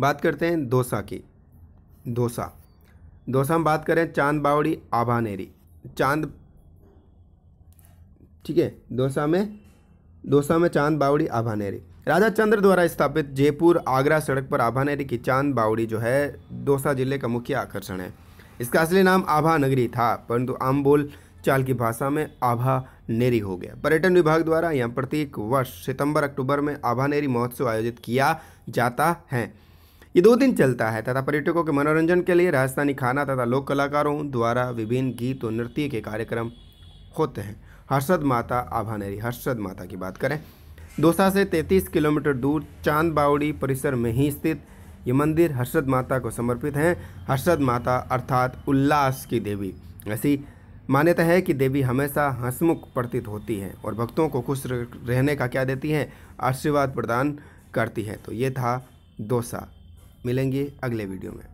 बात करते हैं दोसा की दोसा दोसा हम बात करें चांद बावड़ी आभानेरी चांद ठीक है दोसा में दोसा में चांद बावड़ी आभानेरी राजा चंद्र द्वारा स्थापित जयपुर आगरा सड़क पर आभानेरी की चांद बावड़ी जो है दोसा जिले का मुख्य आकर्षण है इसका असली नाम आभा नगरी था परंतु आम बोल चाल की भाषा में आभा नेरी हो गया पर्यटन विभाग द्वारा यहाँ प्रत्येक वर्ष सितंबर अक्टूबर में आभा नेरी महोत्सव आयोजित किया जाता है ये दो दिन चलता है तथा पर्यटकों के मनोरंजन के लिए राजस्थानी खाना तथा लोक कलाकारों द्वारा विभिन्न गीत और नृत्य के कार्यक्रम होते हैं हर्षद माता आभानेरी हर्षद माता की बात करें दोसा से 33 किलोमीटर दूर चांद बावड़ी परिसर में ही स्थित ये मंदिर हर्षद माता को समर्पित हैं हर्षद माता अर्थात उल्लास की देवी ऐसी मान्यता है कि देवी हमेशा हंसमुख प्रतीत होती है और भक्तों को खुश रहने का क्या देती है आशीर्वाद प्रदान करती है तो ये था दोसा मिलेंगे अगले वीडियो में